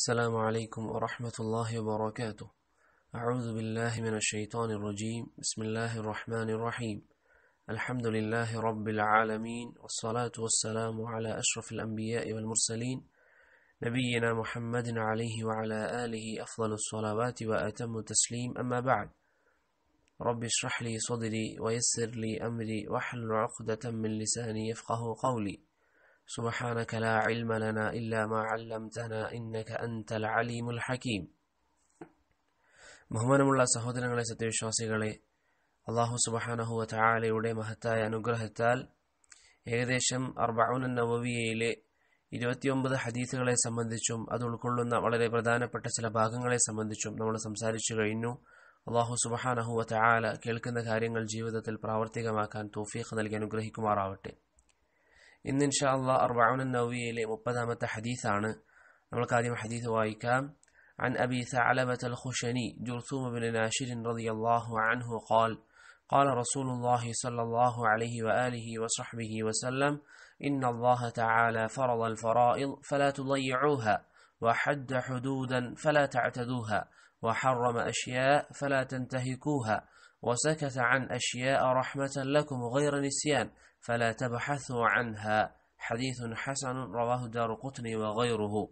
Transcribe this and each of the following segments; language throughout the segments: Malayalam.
السلام عليكم ورحمة الله وبركاته أعوذ بالله من الشيطان الرجيم بسم الله الرحمن الرحيم الحمد لله رب العالمين والصلاة والسلام على أشرف الأنبياء والمرسلين نبينا محمد عليه وعلى آله أفضل الصلوات وأتم التسليم أما بعد رب اشرح لي صدري ويسر لي أمري واحلل عقدة من لساني يفقه قولي سبحانك لا علم لنا إلا ما علمتنا إنك أنت العليم الحكيم ബഹുമാനമുള്ള സഹോദരങ്ങളെ സത്യവിശ്വാസികളെ അള്ളാഹു സുബഹാനഹുവ ചായാലയുടെ മഹത്തായ അനുഗ്രഹത്താൽ ഏകദേശം അർബൌന നവവിയയിലെ ഇരുപത്തിയൊമ്പത് ഹദീസുകളെ സംബന്ധിച്ചും അത് ഉൾക്കൊള്ളുന്ന വളരെ പ്രധാനപ്പെട്ട ചില ഭാഗങ്ങളെ സംബന്ധിച്ചും നമ്മൾ സംസാരിച്ചു കഴിഞ്ഞു അള്ളാഹു സുബഹാനഹുവ ചായാല കേൾക്കുന്ന കാര്യങ്ങൾ ജീവിതത്തിൽ പ്രാവർത്തികമാക്കാൻ തോഫീഖ് നൽകി അനുഗ്രഹിക്കുമാറാവട്ടെ ഇന്ന് النووي അള്ളാ അർബാവുൻ നവിയിലെ മുപ്പതാമത്തെ ഹദീസാണ് നമ്മൾക്ക് ആദ്യം ഹദീസ് വായിക്കാം عن أبي ثعلبة الخشني جرثوم بن ناشر رضي الله عنه قال قال رسول الله صلى الله عليه وآله وصحبه وسلم إن الله تعالى فرض الفرائض فلا تضيعوها وحد حدودا فلا تعتدوها وحرم أشياء فلا تنتهكوها وسكت عن أشياء رحمة لكم غير نسيان فلا تبحثوا عنها حديث حسن رواه دار قطني وغيره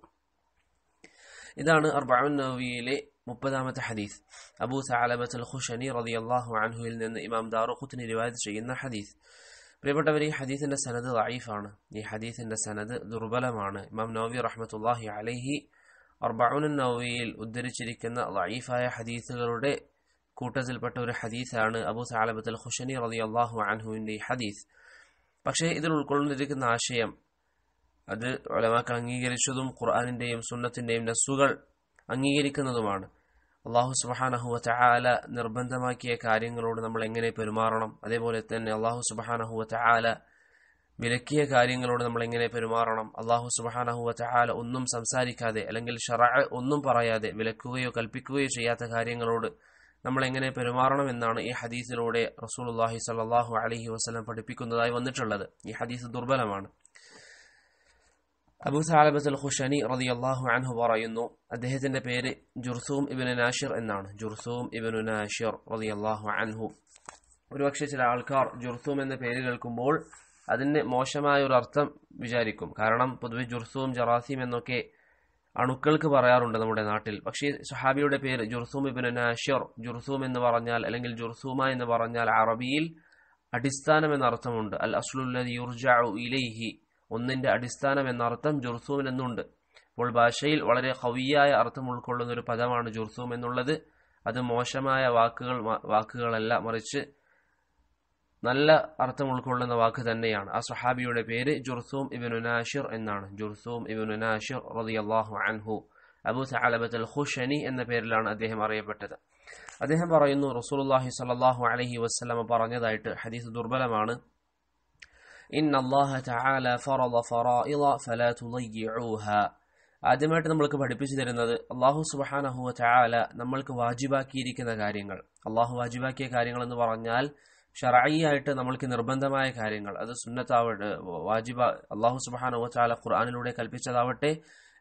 إذن أربعون ويلي مبدامة حديث أبو ثعلبة الخشني رضي الله عنه إلى إمام دار قطني رواية شيئنا حديث بريبرت بري حديث السند ضعيف أنا دي حديث السند دربلا معنا إمام نووي رحمة الله عليه أربعون النووي الدرج لكنا ضعيفة يا حديث الرؤية കൂട്ടത്തിൽപ്പെട്ട ഒരു ഹദീസാണ് അബു സാലബത്തുൽ ഹുഷനി റതി അള്ളാഹു അൻഹുവിൻ്റെ ഹദീസ് പക്ഷേ ഇതിൽ ഉൾക്കൊള്ളുന്നിരിക്കുന്ന ആശയം അത് ഒലമാക്കൾ അംഗീകരിച്ചതും ഖുർആാനിന്റെയും സുന്നത്തിന്റെയും നസ്സുകൾ അംഗീകരിക്കുന്നതുമാണ് അള്ളാഹു സുബാനഹുവ ചായാല നിർബന്ധമാക്കിയ കാര്യങ്ങളോട് നമ്മൾ എങ്ങനെ പെരുമാറണം അതേപോലെ തന്നെ അള്ളാഹു സുബാനഹുവ ചായാല വിലക്കിയ കാര്യങ്ങളോട് നമ്മൾ എങ്ങനെ പെരുമാറണം അള്ളാഹു സുബാനഹുവ ചായാല ഒന്നും സംസാരിക്കാതെ അല്ലെങ്കിൽ ഷറാ ഒന്നും പറയാതെ വിലക്കുകയോ കൽപ്പിക്കുകയോ ചെയ്യാത്ത കാര്യങ്ങളോട് നമ്മൾ എങ്ങനെ പെരുമാറണം എന്നാണ് ഈ ഹദീസിലൂടെ റസൂലുല്ലാഹി സാഹു അലഹി വസ്ലം പഠിപ്പിക്കുന്നതായി വന്നിട്ടുള്ളത് ഈ ഹദീസ് ദുർബലമാണ് അബൂ സാലബസ് അൽ ഖുഷനി റതി അള്ളാഹു അൻഹു പറയുന്നു അദ്ദേഹത്തിന്റെ പേര് ജുർസൂം ഇബിന് നാഷിർ എന്നാണ് ജുർസൂം ഇബിനു നാഷിർ റതി അള്ളാഹു അൻഹു ഒരുപക്ഷെ ചില ആൾക്കാർ ജുർസൂം എന്ന പേര് കേൾക്കുമ്പോൾ അതിന് മോശമായ ഒരു അർത്ഥം വിചാരിക്കും കാരണം പൊതുവെ ജുർസൂം ജറാസീം എന്നൊക്കെ അണുക്കൾക്ക് പറയാറുണ്ട് നമ്മുടെ നാട്ടിൽ പക്ഷേ സഹാബിയുടെ പേര് ജുർസൂം ഇബിൻ നാഷ്യർ ജുർസൂം എന്ന് പറഞ്ഞാൽ അല്ലെങ്കിൽ ജുർസൂമ എന്ന് പറഞ്ഞാൽ അറബിയിൽ അടിസ്ഥാനം എന്നർത്ഥമുണ്ട് അൽ അസ്ലുല്ലത് ഇലൈഹി ഒന്നിന്റെ അടിസ്ഥാനം എന്നർത്ഥം ജുർസൂം എന്നുണ്ട് അപ്പോൾ ഭാഷയിൽ വളരെ ഹവിയായ അർത്ഥം ഉൾക്കൊള്ളുന്ന ഒരു പദമാണ് ജുർസൂം എന്നുള്ളത് അത് മോശമായ വാക്കുകൾ വാക്കുകളല്ല മറിച്ച് നല്ല അർത്ഥം ഉൾക്കൊള്ളുന്ന വാക്ക് തന്നെയാണ് ആ സുഹാബിയുടെ പേര് ജുർസൂം ഇബിനു നാഷിർ എന്നാണ് ജുർസൂം ഇബിനു നാഷിർ അള്ളാഹു അൻഹു അബു സഅലബത്ത് അൽ ഹുഷനി എന്ന പേരിലാണ് അദ്ദേഹം അറിയപ്പെട്ടത് അദ്ദേഹം പറയുന്നു റസൂലുല്ലാഹി സല്ലാഹു അലഹി വസ്ലമ പറഞ്ഞതായിട്ട് ഹദീസ് ദുർബലമാണ് ഇൻ തആല ഫലാ ആദ്യമായിട്ട് നമ്മൾക്ക് പഠിപ്പിച്ചു തരുന്നത് അള്ളാഹു സുബാനഹു ചാല നമ്മൾക്ക് വാജിബാക്കിയിരിക്കുന്ന കാര്യങ്ങൾ അള്ളാഹു വാജിബാക്കിയ കാര്യങ്ങൾ എന്ന് പറഞ്ഞാൽ ഷറായിട്ട് നമ്മൾക്ക് നിർബന്ധമായ കാര്യങ്ങൾ അത് സുന്നത്താവട്ടെ വാജിബ അള്ളാഹു സുബാന ഖുർആാനിലൂടെ കൽപ്പിച്ചതാവട്ടെ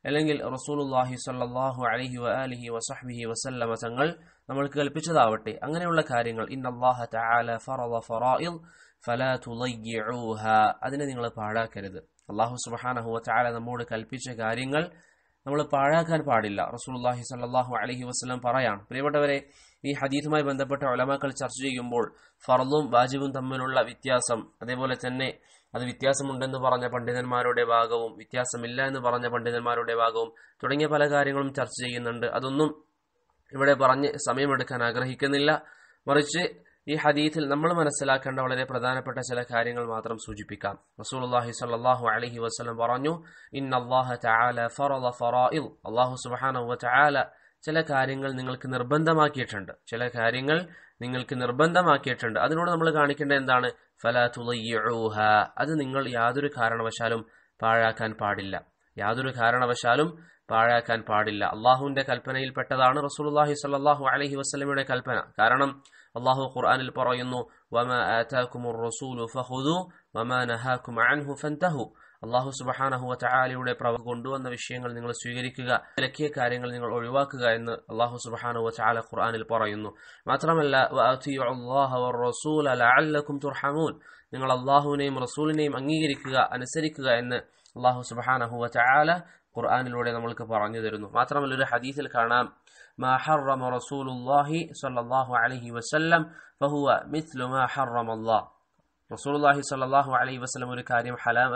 അല്ലെങ്കിൽ റസൂലുല്ലാഹി സാഹു അലഹി വ വസഹ്ബിഹി വസല്ലമ തങ്ങൾ നമ്മൾക്ക് കൽപ്പിച്ചതാവട്ടെ അങ്ങനെയുള്ള കാര്യങ്ങൾ അതിനെ നിങ്ങൾ പാഴാക്കരുത് അള്ളാഹു സുബാനഹുവ ചാല നമ്മോട് കൽപ്പിച്ച കാര്യങ്ങൾ നമ്മൾ പാഴാക്കാൻ പാടില്ല റസൂൽഹി സാഹു അലഹി വസ്ലം പറയാം പ്രിയപ്പെട്ടവരെ ഈ ഹദീഫുമായി ബന്ധപ്പെട്ട ഒലമാക്കൾ ചർച്ച ചെയ്യുമ്പോൾ ഫർദും വാജിബും തമ്മിലുള്ള വ്യത്യാസം അതേപോലെ തന്നെ അത് വ്യത്യാസമുണ്ടെന്ന് പറഞ്ഞ പണ്ഡിതന്മാരുടെ ഭാഗവും വ്യത്യാസമില്ല എന്ന് പറഞ്ഞ പണ്ഡിതന്മാരുടെ ഭാഗവും തുടങ്ങിയ പല കാര്യങ്ങളും ചർച്ച ചെയ്യുന്നുണ്ട് അതൊന്നും ഇവിടെ പറഞ്ഞ് സമയമെടുക്കാൻ ആഗ്രഹിക്കുന്നില്ല മറിച്ച് ഈ ഹദീത്തിൽ നമ്മൾ മനസ്സിലാക്കേണ്ട വളരെ പ്രധാനപ്പെട്ട ചില കാര്യങ്ങൾ മാത്രം സൂചിപ്പിക്കാം റസൂലുള്ളാഹി സ്വല്ലല്ലാഹു അലൈഹി വസല്ലം പറഞ്ഞു ഇൻ തആല ഫറള അല്ലാഹു സുബ്ഹാനഹു ചില കാര്യങ്ങൾ നിങ്ങൾക്ക് നിർബന്ധമാക്കിയിട്ടുണ്ട് ചില കാര്യങ്ങൾ നിങ്ങൾക്ക് നിർബന്ധമാക്കിയിട്ടുണ്ട് അതിനോട് നമ്മൾ കാണിക്കേണ്ടത് എന്താണ് ഫലാ തുലയ്യൂഹ അത് നിങ്ങൾ യാതൊരു കാരണവശാലും പാഴാക്കാൻ പാടില്ല യാതൊരു കാരണവശാലും പാഴാക്കാൻ പാടില്ല അള്ളാഹുവിന്റെ കൽപ്പനയിൽപ്പെട്ടതാണ് റസൂലുള്ളാഹി സ്വല്ലല്ലാഹു അലൈഹി വസല്ലമയുടെ കൽപ്പന കാരണം അള്ളാഹു ഖുർആാനിൽ പറയുന്നു വമ ആതാക്കുമുർ റസൂലു ഫഹുദു വമാ നഹാക്കും അൻഹു ഫൻതഹു അള്ളാഹു സുബഹാനഹുവ ചായാലയുടെ പ്രവ കൊണ്ടുവന്ന വിഷയങ്ങൾ നിങ്ങൾ സ്വീകരിക്കുക വിലക്കിയ കാര്യങ്ങൾ നിങ്ങൾ ഒഴിവാക്കുക എന്ന് അള്ളാഹു സുബഹാനഹുവ ചായാല ഖുർആാനിൽ പറയുന്നു മാത്രമല്ല തുർഹമൂൻ നിങ്ങൾ അള്ളാഹുവിനെയും റസൂലിനെയും അംഗീകരിക്കുക അനുസരിക്കുക എന്ന് അള്ളാഹു സുബഹാനഹുവ ചായാല ഖുർആാനിലൂടെ നമ്മൾക്ക് പറഞ്ഞു തരുന്നു മാത്രമല്ല ഒരു ഹദീസിൽ കാണാം ما حرم رسول الله صلى الله عليه وسلم فهو مثل ما حرم ഒരു കാര്യം ഹലാമ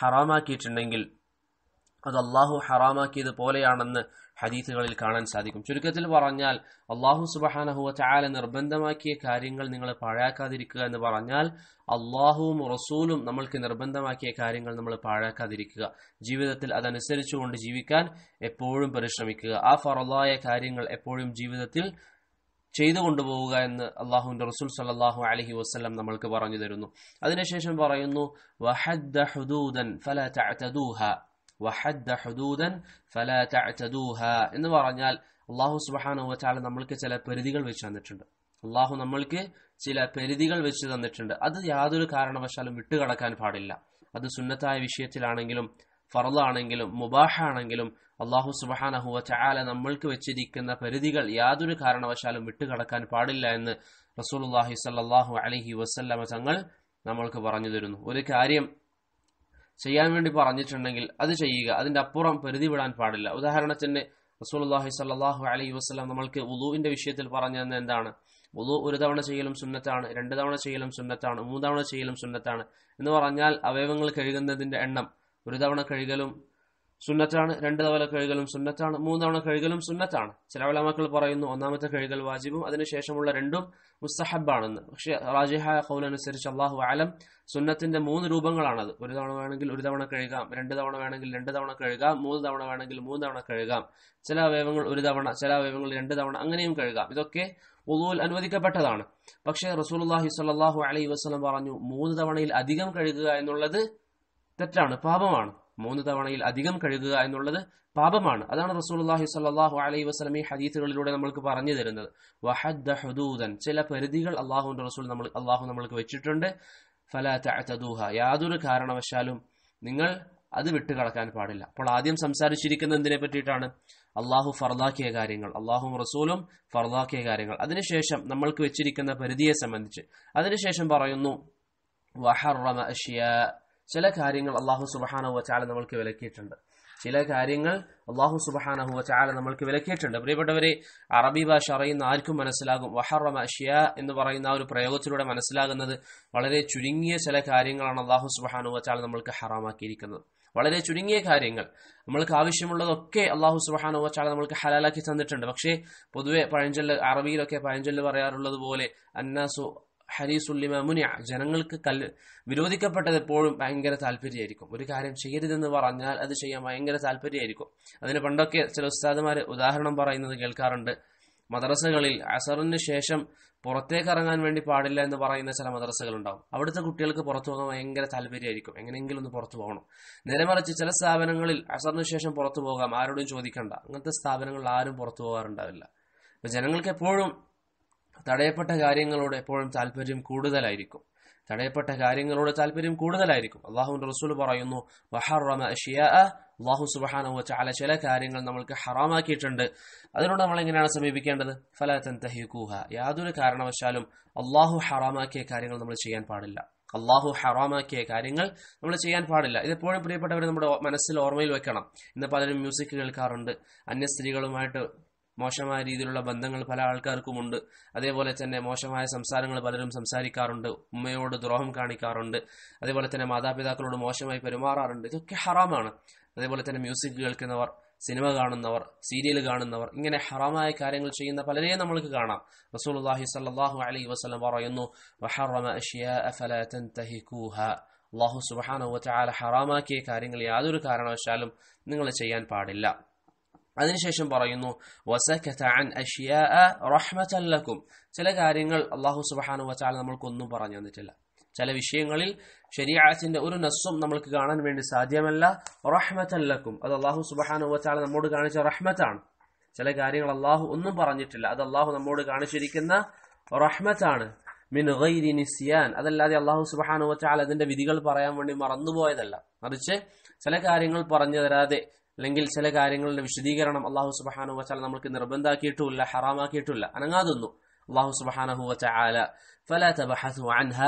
ഹറാമാക്കിയിട്ടുണ്ടെങ്കിൽ അത് അള്ളാഹു ഹറാമാക്കിയത് പോലെയാണെന്ന് ഹദീസുകളിൽ കാണാൻ സാധിക്കും ചുരുക്കത്തിൽ പറഞ്ഞാൽ അള്ളാഹു സുബഹാനഹു ചായാല നിർബന്ധമാക്കിയ കാര്യങ്ങൾ നിങ്ങൾ പാഴാക്കാതിരിക്കുക എന്ന് പറഞ്ഞാൽ അള്ളാഹുവും റസൂലും നമ്മൾക്ക് നിർബന്ധമാക്കിയ കാര്യങ്ങൾ നമ്മൾ പാഴാക്കാതിരിക്കുക ജീവിതത്തിൽ അതനുസരിച്ചുകൊണ്ട് ജീവിക്കാൻ എപ്പോഴും പരിശ്രമിക്കുക ആ ഫറലായ കാര്യങ്ങൾ എപ്പോഴും ജീവിതത്തിൽ ചെയ്തു കൊണ്ടുപോവുക എന്ന് അള്ളാഹുവിന്റെ റസൂൽ സല്ലാഹു അലഹി വസ്ലം നമ്മൾക്ക് പറഞ്ഞു തരുന്നു അതിനുശേഷം പറയുന്നു വഹദ്ദ ഹുദൂദൻ വഹദ്ദ ഹുദൂദൻ ഫലാ തഅതദൂഹ എന്ന് പറഞ്ഞാൽ അള്ളാഹു സുബ്ഹാനഹു വതആല നമ്മൾക്ക് ചില പരിധികൾ വെച്ച് തന്നിട്ടുണ്ട് അള്ളാഹു നമ്മൾക്ക് ചില പരിധികൾ വെച്ച് തന്നിട്ടുണ്ട് അത് യാതൊരു കാരണവശാലും വിട്ടുകടക്കാൻ പാടില്ല അത് സുന്നത്തായ വിഷയത്തിലാണെങ്കിലും ഫറലാണെങ്കിലും മുബാഹാണെങ്കിലും അള്ളാഹു സുബഹാനഹുവ ചാല നമ്മൾക്ക് വെച്ചിരിക്കുന്ന പരിധികൾ യാതൊരു കാരണവശാലും വിട്ടുകടക്കാൻ പാടില്ല എന്ന് റസൂലുള്ളാഹി സല്ലാഹു അലഹി വസ്ല്ലമ തങ്ങൾ നമ്മൾക്ക് പറഞ്ഞു തരുന്നു ഒരു കാര്യം ചെയ്യാൻ വേണ്ടി പറഞ്ഞിട്ടുണ്ടെങ്കിൽ അത് ചെയ്യുക അതിന്റെ അപ്പുറം പരിധി വിടാൻ പാടില്ല ഉദാഹരണത്തിന് റസൂൽഹി സാഹു അലൈഹി വസ്ലാം നമ്മൾക്ക് ഉദുവിന്റെ വിഷയത്തിൽ പറഞ്ഞു തന്നെ എന്താണ് ഉദു ഒരു തവണ ചെയ്യലും സുന്നത്താണ് രണ്ട് തവണ ചെയ്യലും സുന്നത്താണ് മൂന്ന് തവണ ചെയ്യലും സുന്നത്താണ് എന്ന് പറഞ്ഞാൽ അവയവങ്ങൾ കഴുകുന്നതിന്റെ എണ്ണം ഒരു തവണ കഴുകലും സുന്നത്താണ് രണ്ട് തവണ കഴുകലും സുന്നത്താണ് മൂന്ന് തവണ കഴുകലും സുന്നത്താണ് ചില വലമാക്കൾ പറയുന്നു ഒന്നാമത്തെ കഴുകൽ വാജിബും അതിനുശേഷമുള്ള രണ്ടും മുസ്തഹബാണെന്ന് പക്ഷേ റാജിഹ കൗലനുസരിച്ച് അള്ളാഹു ആലം സുന്നത്തിന്റെ മൂന്ന് രൂപങ്ങളാണത് ഒരു തവണ വേണമെങ്കിൽ ഒരു തവണ കഴുകാം രണ്ട് തവണ വേണമെങ്കിൽ രണ്ട് തവണ കഴുകാം മൂന്ന് തവണ വേണമെങ്കിൽ മൂന്ന് തവണ കഴുകാം ചില അവയവങ്ങൾ ഒരു തവണ ചില അവയവങ്ങൾ രണ്ട് തവണ അങ്ങനെയും കഴുകാം ഇതൊക്കെ ഉളുവിൽ അനുവദിക്കപ്പെട്ടതാണ് പക്ഷേ റസൂലുല്ലാഹി സ്വല്ലാഹു അലൈ വസ്ലം പറഞ്ഞു മൂന്ന് തവണയിൽ അധികം കഴുകുക എന്നുള്ളത് തെറ്റാണ് പാപമാണ് മൂന്ന് തവണയിൽ അധികം കഴുകുക എന്നുള്ളത് പാപമാണ് അതാണ് റസൂൽഹി സാഹു അലൈഹി വസ്ലമി ഹദീസുകളിലൂടെ ഹദീത്തുകളിലൂടെ നമ്മൾക്ക് പറഞ്ഞു തരുന്നത് വഹദ് ചില പരിധികൾ അള്ളാഹുവിന്റെ റസൂൽ നമ്മൾ അള്ളാഹു നമ്മൾക്ക് വെച്ചിട്ടുണ്ട് ഫല യാതൊരു കാരണവശാലും നിങ്ങൾ അത് വിട്ടുകടക്കാൻ പാടില്ല അപ്പോൾ ആദ്യം സംസാരിച്ചിരിക്കുന്ന എന്തിനെ പറ്റിയിട്ടാണ് അള്ളാഹു ഫർദാക്കിയ കാര്യങ്ങൾ അള്ളാഹും റസൂലും ഫർദാക്കിയ കാര്യങ്ങൾ അതിനുശേഷം നമ്മൾക്ക് വെച്ചിരിക്കുന്ന പരിധിയെ സംബന്ധിച്ച് അതിനുശേഷം പറയുന്നു വഹറമ ചില കാര്യങ്ങൾ അള്ളാഹു സുബഹാനഹു വച്ചാല നമ്മൾക്ക് വിലക്കിയിട്ടുണ്ട് ചില കാര്യങ്ങൾ അള്ളാഹു സുബഹാനഹു വച്ചാല നമ്മൾക്ക് വിലക്കിയിട്ടുണ്ട് പ്രിയപ്പെട്ടവരെ അറബി ഭാഷ അറിയുന്ന ആർക്കും മനസ്സിലാകും വഹറമ ഷിയ എന്ന് പറയുന്ന ഒരു പ്രയോഗത്തിലൂടെ മനസ്സിലാകുന്നത് വളരെ ചുരുങ്ങിയ ചില കാര്യങ്ങളാണ് അള്ളാഹു സുബഹാനഹുവ ചാല നമ്മൾക്ക് ഹറാമാക്കിയിരിക്കുന്നത് വളരെ ചുരുങ്ങിയ കാര്യങ്ങൾ നമ്മൾക്ക് ആവശ്യമുള്ളതൊക്കെ അള്ളാഹു സുബാനോ വച്ചാൽ നമ്മൾക്ക് ഹലാലാക്കി തന്നിട്ടുണ്ട് പക്ഷേ പൊതുവെ പഴഞ്ചൊല്ല് അറബിയിലൊക്കെ പഴഞ്ചൊല്ല് പറയാറുള്ളത് പോലെ അന്നാസു ഹരീസുല്ലിമ മുനിയ ജനങ്ങൾക്ക് കല് വിരോധിക്കപ്പെട്ടത് എപ്പോഴും ഭയങ്കര താല്പര്യമായിരിക്കും ഒരു കാര്യം ചെയ്യരുതെന്ന് പറഞ്ഞാൽ അത് ചെയ്യാൻ ഭയങ്കര താല്പര്യമായിരിക്കും അതിന് പണ്ടൊക്കെ ചില ഉസ്താദുമാര് ഉദാഹരണം പറയുന്നത് കേൾക്കാറുണ്ട് മദ്രസകളിൽ അസറിന് ശേഷം പുറത്തേക്ക് ഇറങ്ങാൻ വേണ്ടി പാടില്ല എന്ന് പറയുന്ന ചില മദ്രസകളുണ്ടാവും അവിടുത്തെ കുട്ടികൾക്ക് പുറത്തു പോകാൻ ഭയങ്കര താല്പര്യമായിരിക്കും എങ്ങനെയെങ്കിലും ഒന്ന് പുറത്തു പോകണം നേരെ ചില സ്ഥാപനങ്ങളിൽ അസറിന് ശേഷം പുറത്തു പോകാം ആരോടും ചോദിക്കണ്ട അങ്ങനത്തെ സ്ഥാപനങ്ങളിൽ ആരും പുറത്തു പോകാറുണ്ടാവില്ല ജനങ്ങൾക്ക് എപ്പോഴും തടയപ്പെട്ട കാര്യങ്ങളോട് എപ്പോഴും താല്പര്യം കൂടുതലായിരിക്കും തടയപ്പെട്ട കാര്യങ്ങളോട് താല്പര്യം കൂടുതലായിരിക്കും അള്ളാഹുവിന്റെ റസൂൽ പറയുന്നു അള്ളാഹു സുബാനോ ചാല ചില കാര്യങ്ങൾ നമ്മൾക്ക് ഹറാമാക്കിയിട്ടുണ്ട് അതിനോട് നമ്മൾ എങ്ങനെയാണ് സമീപിക്കേണ്ടത് ഫലത്തൻ തഹിക്കൂഹ യാതൊരു കാരണവശാലും അള്ളാഹു ഹറാമാക്കിയ കാര്യങ്ങൾ നമ്മൾ ചെയ്യാൻ പാടില്ല അള്ളാഹു ഹറാമാക്കിയ കാര്യങ്ങൾ നമ്മൾ ചെയ്യാൻ പാടില്ല ഇതെപ്പോഴും പ്രിയപ്പെട്ടവരെ നമ്മുടെ മനസ്സിൽ ഓർമ്മയിൽ വെക്കണം ഇന്ന് പലരും മ്യൂസിക് കേൾക്കാറുണ്ട് അന്യ സ്ത്രീകളുമായിട്ട് മോശമായ രീതിയിലുള്ള ബന്ധങ്ങൾ പല ആൾക്കാർക്കുമുണ്ട് അതേപോലെ തന്നെ മോശമായ സംസാരങ്ങൾ പലരും സംസാരിക്കാറുണ്ട് ഉമ്മയോട് ദ്രോഹം കാണിക്കാറുണ്ട് അതേപോലെ തന്നെ മാതാപിതാക്കളോട് മോശമായി പെരുമാറാറുണ്ട് ഇതൊക്കെ ഹറാമാണ് അതേപോലെ തന്നെ മ്യൂസിക് കേൾക്കുന്നവർ സിനിമ കാണുന്നവർ സീരിയൽ കാണുന്നവർ ഇങ്ങനെ ഹറാമായ കാര്യങ്ങൾ ചെയ്യുന്ന പലരെയും നമ്മൾക്ക് കാണാം റസൂൽഹി സല്ലാഹു അലൈ വസ്ലം പറയുന്നു അള്ളാഹു സുബാന ഹറാമാക്കിയ കാര്യങ്ങൾ യാതൊരു കാരണവശാലും നിങ്ങൾ ചെയ്യാൻ പാടില്ല അതിനുശേഷം പറയുന്നു ലക്കും അൻ ചില കാര്യങ്ങൾ അള്ളാഹു സുബാനു വച്ചാൽ നമ്മൾക്കൊന്നും പറഞ്ഞു തന്നിട്ടില്ല ചില വിഷയങ്ങളിൽ ശരിയാത്തിന്റെ ഒരു നസ്സും നമ്മൾക്ക് കാണാൻ വേണ്ടി സാധ്യമല്ല റഹ്മത്തല്ലക്കും അത് അള്ളാഹു സുബാനു വച്ചാൽ നമ്മോട് കാണിച്ച റഹ്മത്താണ് ചില കാര്യങ്ങൾ അള്ളാഹു ഒന്നും പറഞ്ഞിട്ടില്ല അത് അള്ളാഹു നമ്മോട് കാണിച്ചിരിക്കുന്ന റഹ്മത്താണ് മിൻ ഗൈരി നിസിയാൻ അതല്ലാതെ അള്ളാഹു സുബാനു വച്ചാൽ അതിന്റെ വിധികൾ പറയാൻ വേണ്ടി മറന്നുപോയതല്ല മറിച്ച് ചില കാര്യങ്ങൾ പറഞ്ഞു തരാതെ അല്ലെങ്കിൽ ചില കാര്യങ്ങളുടെ വിശദീകരണം അള്ളാഹു സുബാനു വച്ചാൽ നമ്മൾക്ക് നിർബന്ധാക്കിയിട്ടുമില്ല ഹറാമാക്കിയിട്ടുമില്ല അനങ്ങാതൊന്നു അള്ളാഹു സുബാനഹു അൻഹ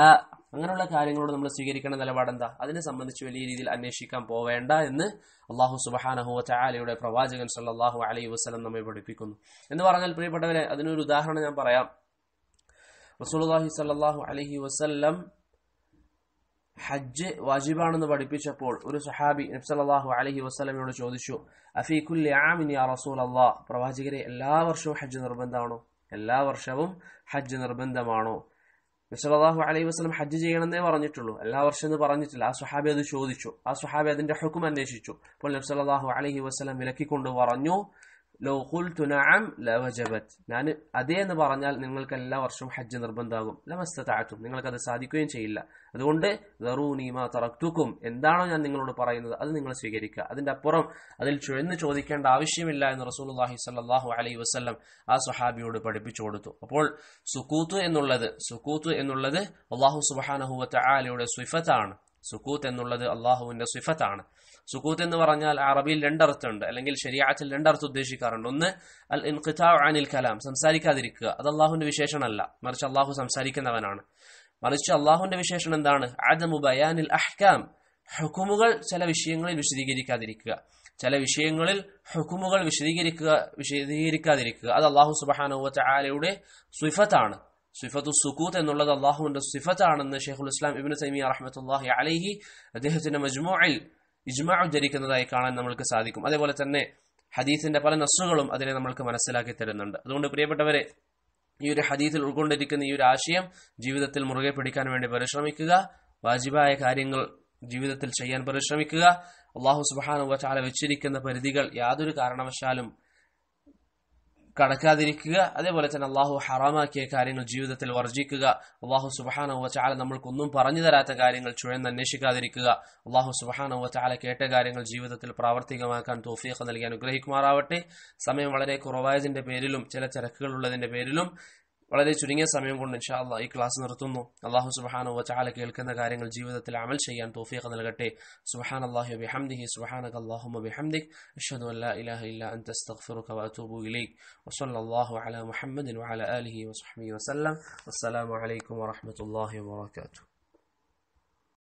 അങ്ങനെയുള്ള കാര്യങ്ങളോട് നമ്മൾ സ്വീകരിക്കുന്ന നിലപാടെന്താ അതിനെ സംബന്ധിച്ച് വലിയ രീതിയിൽ അന്വേഷിക്കാൻ പോവേണ്ട എന്ന് അള്ളാഹു സുബഹാനഹു ചാലയുടെ പ്രവാചകൻ സല്ലാഹു അലൈഹി വസ്ലം നമ്മെ പഠിപ്പിക്കുന്നു എന്ന് പറഞ്ഞാൽ പ്രിയപ്പെട്ടവരെ അതിനൊരു ഉദാഹരണം ഞാൻ പറയാം റസൂൽ അലഹി വസ്ല്ലം ഹജ്ജ് വാജിബാണെന്ന് പഠിപ്പിച്ചപ്പോൾ ഒരു സഹാബി നബ്സലാഹു അലഹി വസ്ലമയോട് ചോദിച്ചു അഫീഖുൽ യാമിനിയ റസൂൽ അള്ളാ പ്രവാചകരെ എല്ലാ വർഷവും ഹജ്ജ് നിർബന്ധമാണോ എല്ലാ വർഷവും ഹജ്ജ് നിർബന്ധമാണോ നബ്സലാഹു അലൈഹി വസ്ലം ഹജ്ജ് ചെയ്യണമെന്നേ പറഞ്ഞിട്ടുള്ളൂ എല്ലാ വർഷം എന്ന് പറഞ്ഞിട്ടില്ല ആ സുഹാബി അത് ചോദിച്ചു ആ സുഹാബി അതിന്റെ ഹുക്കും അന്വേഷിച്ചു അപ്പോൾ നബ്സലാഹു അലഹി വസ്ലം വിലക്കിക്കൊണ്ട് പറഞ്ഞു ലോ ഖുൽതു നഅം ലവജബത് ഞാൻ അതേ എന്ന് പറഞ്ഞാൽ നിങ്ങൾക്ക് എല്ലാ വർഷവും ഹജ്ജ് നിർബന്ധമാകും ലമസ്തും നിങ്ങൾക്ക് അത് സാധിക്കുകയും ചെയ്യില്ല അതുകൊണ്ട് തറക്തുക്കും എന്താണോ ഞാൻ നിങ്ങളോട് പറയുന്നത് അത് നിങ്ങൾ സ്വീകരിക്കുക അതിന്റെ അപ്പുറം അതിൽ ചുഴന്ന് ചോദിക്കേണ്ട ആവശ്യമില്ല എന്ന് റസൂലുള്ളാഹി സ്വല്ലല്ലാഹു അലൈഹി വസല്ലം ആ സുഹാബിയോട് പഠിപ്പിച്ചു കൊടുത്തു അപ്പോൾ സുക്കൂത്ത് എന്നുള്ളത് സുക്കൂത്ത് എന്നുള്ളത് അള്ളാഹു സുബ്ഹാനഹു വ തആലയുടെ സുക്കൂത്ത് എന്നുള്ളത് അള്ളാഹുവിന്റെ സിഫത്താണ് സുക്കൂത്ത് എന്ന് പറഞ്ഞാൽ അറബിയിൽ രണ്ടർത്ഥമുണ്ട് അല്ലെങ്കിൽ ശരിയാറ്റിൽ രണ്ടർത്ഥം ഉദ്ദേശിക്കാറുണ്ട് ഒന്ന് അൽ ഇൻഖിതാ അനിൽ കലാം സംസാരിക്കാതിരിക്കുക അത് അള്ളാഹുവിന്റെ വിശേഷണമല്ല മറിച്ച് അള്ളാഹു സംസാരിക്കുന്നവനാണ് മറിച്ച് അള്ളാഹുവിന്റെ വിശേഷണം എന്താണ് ആദമു ബയാനിൽ അഹ്കാം ഹുക്കുമുകൾ ചില വിഷയങ്ങളിൽ വിശദീകരിക്കാതിരിക്കുക ചില വിഷയങ്ങളിൽ ഹുക്കുമുകൾ വിശദീകരിക്കുക വിശദീകരിക്കാതിരിക്കുക അത് അള്ളാഹു സുബാനുവ ചാലയുടെ സുഫത്താണ് സിഫത്തു സുഖൂത്ത് എന്നുള്ളത് അള്ളാഹുവിന്റെ സിഫത്താണെന്ന് ഷെയ്ഖുൽ ഇസ്ലാം ഇബിൻ സൈമി റഹ്മത്തുല്ലാഹി അലൈഹി അദ്ദേഹത്തിന്റെ മജ്മുഅിൽ ഇജ്മാ ഉദ്ധരിക്കുന്നതായി കാണാൻ നമ്മൾക്ക് സാധിക്കും അതേപോലെ തന്നെ ഹദീസിന്റെ പല നസ്സുകളും അതിനെ നമ്മൾക്ക് മനസ്സിലാക്കി തരുന്നുണ്ട് അതുകൊണ്ട് പ്രിയപ്പെട്ടവരെ ഈ ഒരു ഹദീസിൽ ഉൾക്കൊണ്ടിരിക്കുന്ന ഈ ഒരു ആശയം ജീവിതത്തിൽ മുറുകെ പിടിക്കാൻ വേണ്ടി പരിശ്രമിക്കുക വാജിബായ കാര്യങ്ങൾ ജീവിതത്തിൽ ചെയ്യാൻ പരിശ്രമിക്കുക അള്ളാഹു സുബാനുവ വെച്ചിരിക്കുന്ന പരിധികൾ യാതൊരു കാരണവശാലും കടക്കാതിരിക്കുക അതേപോലെ തന്നെ അള്ളാഹു ഹറാമാക്കിയ കാര്യങ്ങൾ ജീവിതത്തിൽ വർജിക്കുക അള്ളാഹു സുബാന ചാല നമ്മൾക്കൊന്നും പറഞ്ഞു തരാത്ത കാര്യങ്ങൾ അന്വേഷിക്കാതിരിക്കുക അള്ളാഹു സുബാന ചാല കേട്ട കാര്യങ്ങൾ ജീവിതത്തിൽ പ്രാവർത്തികമാക്കാൻ തോഫീഖ് നൽകി അനുഗ്രഹിക്കുമാറാവട്ടെ സമയം വളരെ കുറവായതിന്റെ പേരിലും ചില തിരക്കുകളുള്ളതിന്റെ പേരിലും വളരെ ചുരുങ്ങിയ സമയം കൊണ്ട് ഇൻഷാല്ല ഈ ക്ലാസ് നിർത്തുന്നു അള്ളാഹു സുബാനു വച്ചാല കേൾക്കുന്ന കാര്യങ്ങൾ ജീവിതത്തിൽ അമൽ ചെയ്യാൻ തോഫീഖ് നൽകട്ടെ സുബഹാൻ അള്ളാഹു ബിഹംദിഹി സുബഹാനക അള്ളാഹുമ ബിഹംദിക് അഷ്ഹദു അല്ലാ ഇലാഹ ഇല്ല അൻത അസ്തഗ്ഫിറുക വഅതൂബു ഇലൈക് വസല്ലല്ലാഹു അലാ മുഹമ്മദിൻ വഅലാ ആലിഹി വസഹ്ബിഹി വസല്ലം വസ്സലാമു അലൈക്കും വറഹ്മത്തുള്ളാഹി വബറകാതുഹു